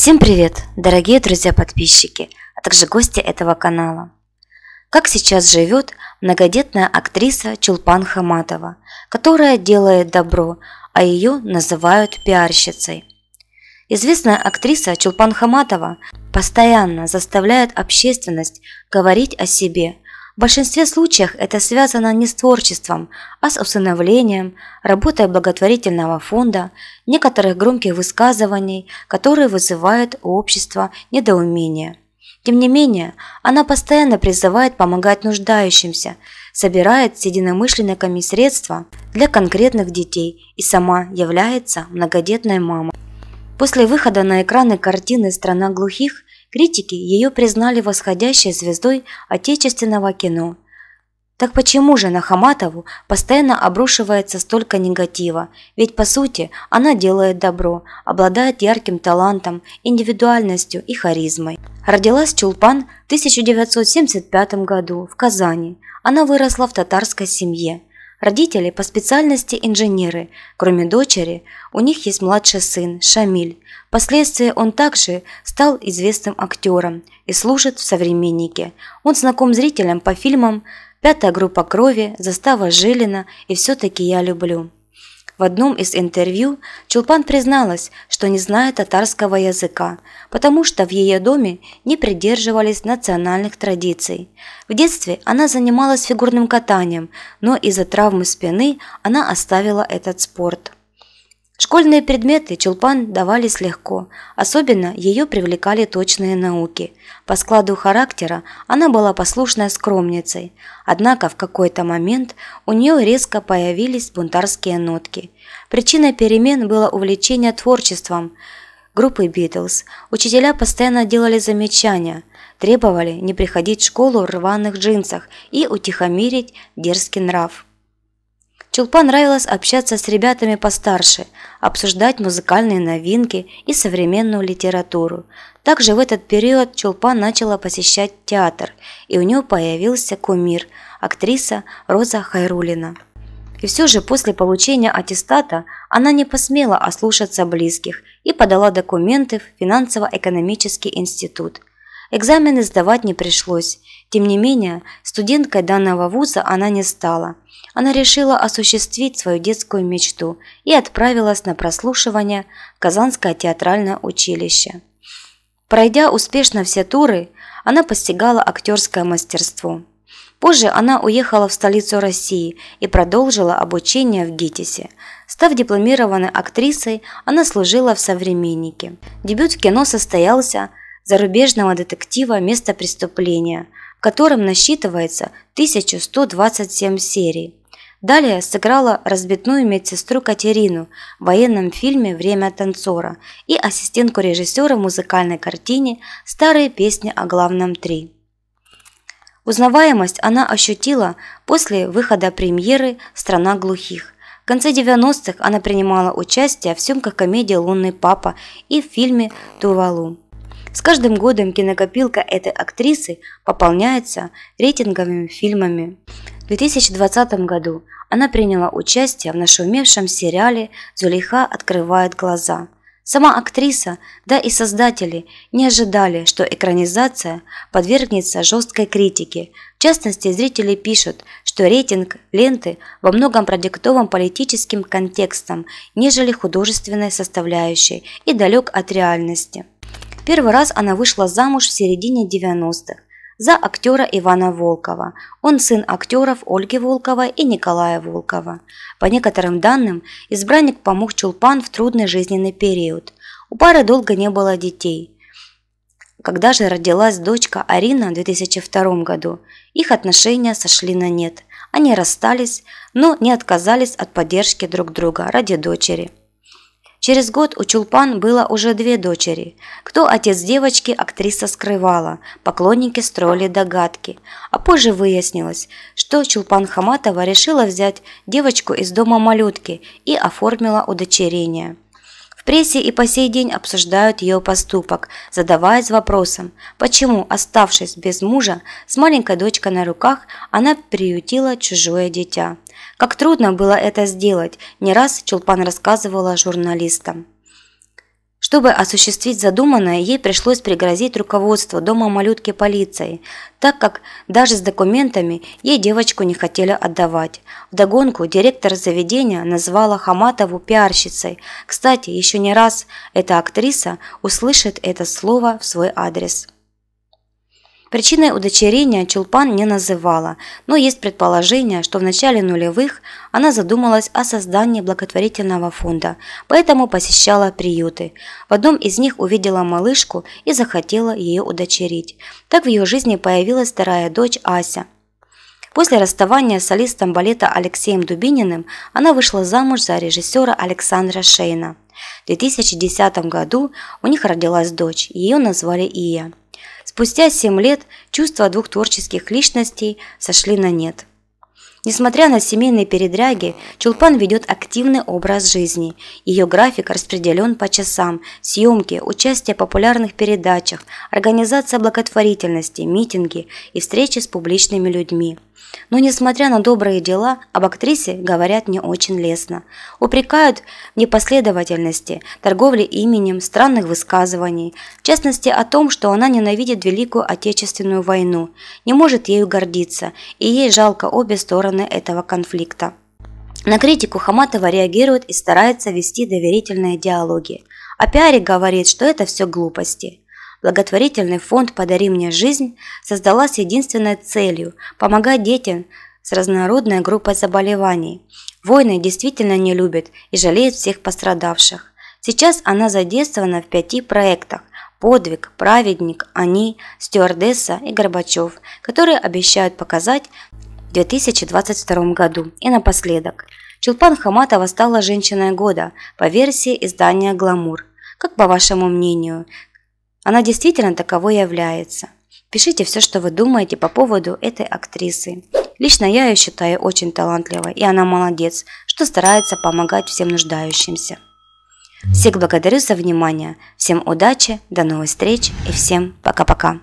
Всем привет, дорогие друзья-подписчики, а также гости этого канала. Как сейчас живет многодетная актриса Чулпан Хаматова, которая делает добро, а ее называют пиарщицей. Известная актриса Чулпан Хаматова постоянно заставляет общественность говорить о себе, в большинстве случаев это связано не с творчеством, а с усыновлением, работой благотворительного фонда, некоторых громких высказываний, которые вызывают у общества недоумение. Тем не менее, она постоянно призывает помогать нуждающимся, собирает с единомышленниками средства для конкретных детей и сама является многодетной мамой. После выхода на экраны картины «Страна глухих» Критики ее признали восходящей звездой отечественного кино. Так почему же на Хаматову постоянно обрушивается столько негатива? Ведь по сути она делает добро, обладает ярким талантом, индивидуальностью и харизмой. Родилась Чулпан в 1975 году в Казани. Она выросла в татарской семье. Родители по специальности инженеры. Кроме дочери, у них есть младший сын Шамиль. Впоследствии он также стал известным актером и служит в «Современнике». Он знаком зрителям по фильмам «Пятая группа крови», «Застава Жилина» и «Все-таки я люблю». В одном из интервью Чулпан призналась, что не знает татарского языка, потому что в ее доме не придерживались национальных традиций. В детстве она занималась фигурным катанием, но из-за травмы спины она оставила этот спорт. Школьные предметы Чулпан давались легко, особенно ее привлекали точные науки. По складу характера она была послушной скромницей, однако в какой-то момент у нее резко появились бунтарские нотки. Причиной перемен было увлечение творчеством группы «Битлз». Учителя постоянно делали замечания, требовали не приходить в школу в рваных джинсах и утихомирить дерзкий нрав. Чулпан нравилось общаться с ребятами постарше, обсуждать музыкальные новинки и современную литературу. Также в этот период Чулпан начала посещать театр, и у нее появился кумир – актриса Роза Хайрулина. И все же после получения аттестата она не посмела ослушаться близких и подала документы в финансово-экономический институт. Экзамены сдавать не пришлось. Тем не менее, студенткой данного вуза она не стала. Она решила осуществить свою детскую мечту и отправилась на прослушивание в Казанское театральное училище. Пройдя успешно все туры, она постигала актерское мастерство. Позже она уехала в столицу России и продолжила обучение в ГИТИСе. Став дипломированной актрисой, она служила в «Современнике». Дебют в кино состоялся – зарубежного детектива «Место преступления», в котором насчитывается 1127 серий. Далее сыграла разбитную медсестру Катерину в военном фильме «Время танцора» и ассистентку режиссера в музыкальной картине «Старые песни о главном 3». Узнаваемость она ощутила после выхода премьеры «Страна глухих», в конце 90-х она принимала участие в съемках комедии «Лунный папа» и в фильме «Тувалу». С каждым годом кинокопилка этой актрисы пополняется рейтинговыми фильмами. В 2020 году она приняла участие в нашумевшем сериале «Зулейха открывает глаза». Сама актриса, да и создатели не ожидали, что экранизация подвергнется жесткой критике. В частности, зрители пишут, что рейтинг ленты во многом продиктован политическим контекстом, нежели художественной составляющей и далек от реальности. Первый раз она вышла замуж в середине 90-х за актера Ивана Волкова. Он сын актеров Ольги Волковой и Николая Волкова. По некоторым данным, избранник помог Чулпан в трудный жизненный период. У пары долго не было детей. Когда же родилась дочка Арина в 2002 году, их отношения сошли на нет. Они расстались, но не отказались от поддержки друг друга ради дочери. Через год у Чулпан было уже две дочери. Кто отец девочки, актриса скрывала, поклонники строили догадки. А позже выяснилось, что Чулпан Хаматова решила взять девочку из дома малютки и оформила удочерение прессе и по сей день обсуждают ее поступок, задаваясь вопросом, почему, оставшись без мужа, с маленькой дочкой на руках, она приютила чужое дитя. Как трудно было это сделать, не раз Чулпан рассказывала журналистам. Чтобы осуществить задуманное, ей пришлось пригрозить руководство дома малютки полицией, так как даже с документами ей девочку не хотели отдавать. Вдогонку директор заведения назвала Хаматову пиарщицей. Кстати, еще не раз эта актриса услышит это слово в свой адрес. Причиной удочерения Чулпан не называла, но есть предположение, что в начале нулевых она задумалась о создании благотворительного фонда, поэтому посещала приюты. В одном из них увидела малышку и захотела ее удочерить. Так в ее жизни появилась вторая дочь Ася. После расставания с солистом балета Алексеем Дубининым она вышла замуж за режиссера Александра Шейна. В 2010 году у них родилась дочь, ее назвали Ия. Спустя семь лет чувства двух творческих личностей сошли на нет. Несмотря на семейные передряги, Чулпан ведет активный образ жизни. Ее график распределен по часам, съемки, участие в популярных передачах, организация благотворительности, митинги и встречи с публичными людьми. Но, несмотря на добрые дела, об актрисе говорят не очень лестно. Упрекают в непоследовательности, торговле именем, странных высказываний, в частности о том, что она ненавидит Великую Отечественную войну, не может ею гордиться, и ей жалко обе стороны этого конфликта. На критику Хаматова реагирует и старается вести доверительные диалоги. О пиаре говорит, что это все глупости. Благотворительный фонд «Подари мне жизнь» создала с единственной целью – помогать детям с разнородной группой заболеваний. Войны действительно не любит и жалеет всех пострадавших. Сейчас она задействована в пяти проектах «Подвиг», «Праведник», «Они», «Стюардесса» и «Горбачев», которые обещают показать в 2022 году. И напоследок. Чулпан Хаматова стала женщиной года по версии издания «Гламур». Как по вашему мнению, она действительно таковой является. Пишите все, что вы думаете по поводу этой актрисы. Лично я ее считаю очень талантливой, и она молодец, что старается помогать всем нуждающимся. Всех благодарю за внимание, всем удачи, до новых встреч и всем пока-пока.